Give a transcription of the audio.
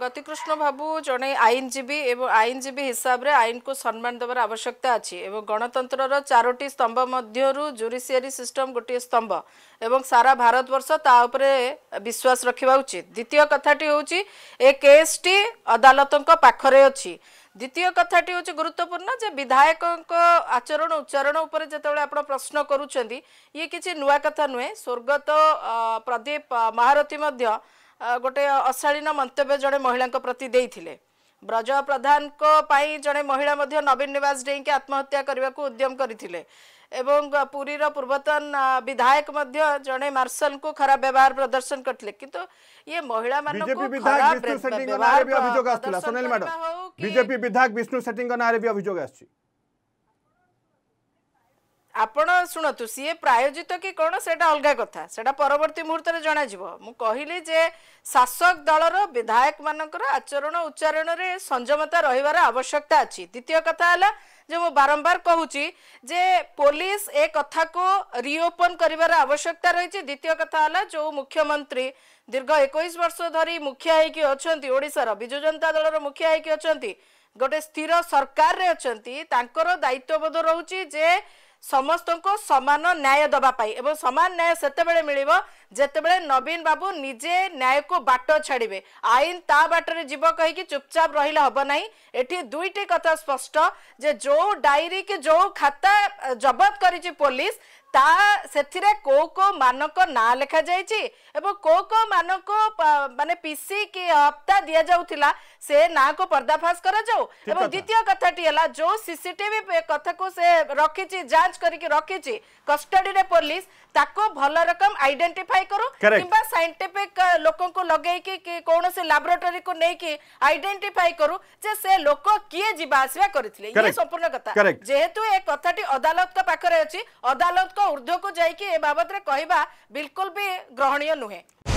ଗତିକୃଷ୍ଣ ବାବୁ ଜଣେ ଆଇନଜୀବୀ ଏବଂ ଆଇନଜୀବୀ ହିସାବରେ ଆଇନକୁ ସମ୍ମାନ ଦେବାର ଆବଶ୍ୟକତା ଅଛି ଏବଂ ଗଣତନ୍ତ୍ରର ଚାରୋଟି ସ୍ତମ୍ଭ ମଧ୍ୟରୁ ଜୁଡ଼ିସିଆରୀ ସିଷ୍ଟମ୍ ଗୋଟିଏ ସ୍ତମ୍ଭ ଏବଂ ସାରା ଭାରତବର୍ଷ ତା ଉପରେ ବିଶ୍ୱାସ ରଖିବା ଉଚିତ ଦ୍ୱିତୀୟ କଥାଟି ହେଉଛି ଏ କେସ୍ଟି ଅଦାଲତଙ୍କ ପାଖରେ ଅଛି ଦ୍ୱିତୀୟ କଥାଟି ହେଉଛି ଗୁରୁତ୍ୱପୂର୍ଣ୍ଣ ଯେ ବିଧାୟକଙ୍କ ଆଚରଣ ଉଚ୍ଚାରଣ ଉପରେ ଯେତେବେଳେ ଆପଣ ପ୍ରଶ୍ନ କରୁଛନ୍ତି ଇଏ କିଛି ନୂଆ କଥା ନୁହେଁ ସ୍ୱର୍ଗତ ପ୍ରଦୀପ ମହାରଥୀ ମଧ୍ୟ ଗୋଟେ ଅଶାଳୀନ ମନ୍ତବ୍ୟ ଜଣେ ମହିଳାଙ୍କ ପ୍ରତି ଦେଇଥିଲେ ବ୍ରଜ ପ୍ରଧାନଙ୍କ ପାଇଁ ଜଣେ ମହିଳା ମଧ୍ୟ ନବୀନ ନିବାସ ଡେଇଁକି ଆତ୍ମହତ୍ୟା କରିବାକୁ ଉଦ୍ୟମ କରିଥିଲେ ଏବଂ ପୁରୀର ପୂର୍ବତନ ବିଧାୟକ ମଧ୍ୟ ଜଣେ ମାର୍ଶାଲଙ୍କୁ ଖରାପ ବ୍ୟବହାର ପ୍ରଦର୍ଶନ କରିଥିଲେ କିନ୍ତୁ ଇଏ ମହିଳାମାନଙ୍କୁ ବିଧାୟକ ବିଷ୍ଣୁ ସେଟ୍ଟୀଙ୍କ ନାଁରେ ବି ଅଭିଯୋଗ ଆସିଥିଲା ସୁନୀଲ ମ୍ୟାଡମ୍ ବିଜେପି ବିଧାୟକ ବିଷ୍ଣୁ ସେଟ୍ଟୀଙ୍କ ନାଁରେ ବି ଅଭିଯୋଗ ଆସିଛି ଆପଣ ଶୁଣନ୍ତୁ ସିଏ ପ୍ରାୟୋଜିତ କି କ'ଣ ସେଇଟା ଅଲଗା କଥା ସେଇଟା ପରବର୍ତ୍ତୀ ମୁହୂର୍ତ୍ତରେ ଜଣାଯିବ ମୁଁ କହିଲି ଯେ ଶାସକ ଦଳର ବିଧାୟକମାନଙ୍କର ଆଚରଣ ଉଚ୍ଚାରଣରେ ସଂଯମତା ରହିବାର ଆବଶ୍ୟକତା ଅଛି ଦ୍ୱିତୀୟ କଥା ହେଲା ଯେ ମୁଁ ବାରମ୍ବାର କହୁଛି ଯେ ପୋଲିସ ଏ କଥାକୁ ରିଓପନ୍ କରିବାର ଆବଶ୍ୟକତା ରହିଛି ଦ୍ୱିତୀୟ କଥା ହେଲା ଯେଉଁ ମୁଖ୍ୟମନ୍ତ୍ରୀ ଦୀର୍ଘ ଏକୋଇଶ ବର୍ଷ ଧରି ମୁଖିଆ ହେଇକି ଅଛନ୍ତି ଓଡ଼ିଶାର ବିଜୁ ଜନତା ଦଳର ମୁଖିଆ ହେଇକି ଅଛନ୍ତି ଗୋଟେ ସ୍ଥିର ସରକାରରେ ଅଛନ୍ତି ତାଙ୍କର ଦାୟିତ୍ୱବୋଧ ରହୁଛି ଯେ ସମସ୍ତଙ୍କୁ ସମାନ ନ୍ୟାୟ ଦେବା ପାଇଁ ଏବଂ ସମାନ ନ୍ୟାୟ ସେତେବେଳେ ମିଳିବ ଯେତେବେଳେ ନବୀନ ବାବୁ ନିଜେ ନ୍ୟାୟକୁ ବାଟ ଛାଡ଼ିବେ ଆଇନ ତା ବାଟରେ ଯିବ କହିକି ଚୁପଚାପ ରହିଲେ ହେବ ନାହିଁ ଏଠି ଦୁଇଟି କଥା ସ୍ପଷ୍ଟ ଯେ ଯେଉଁ ଡାଏରୀ କି ଯେଉଁ ଖାତା ଜବତ କରିଛି ପୋଲିସ তা ସେଥିରେ କୋଉ କୋଉ ମାନଙ୍କ ନାଁ ଲେଖାଯାଇଛି ଏବଂ କୋଉ କୋଉ ମାନଙ୍କୁ ମାନେ ପିସି କି ହପ୍ତା ଦିଆଯାଉଥିଲା ସେ ନାଁକୁ ପର୍ଦ୍ଦାଫାଶ କରାଯାଉ ଏବଂ ଦ୍ୱିତୀୟ କଥାଟି ହେଲା ଯୋଉ ସିସିଟିଭି କଥାକୁ ସେ ରଖିଛି ଯାଞ୍ଚ କରିକି ରଖିଛି କଷ୍ଟଡିରେ ପୋଲିସ ତାକୁ ଭଲ ରକମ ଆଇଡେଣ୍ଟିଫାଇ କରୁ କିମ୍ବା ସାଇଣ୍ଟିଫିକ ଲୋକଙ୍କୁ ଲଗେଇକି କୌଣସି ଲାବୋରେଟୋରୀକୁ ନେଇକି ଆଇଡେଣ୍ଟିଫାଇ କରୁ ଯେ ସେ ଲୋକ କିଏ ଯିବା ଆସିବା କରିଥିଲେ ଇଏ ସମ୍ପୂର୍ଣ୍ଣ କଥା ଯେହେତୁ ଏ କଥାଟି ଅଦାଲତଙ୍କ ପାଖରେ ଅଛି ଅଦାଲତ ऊर्ध्वक जाइए ए बाबद बिल्कुल भी ग्रहणीय नुहे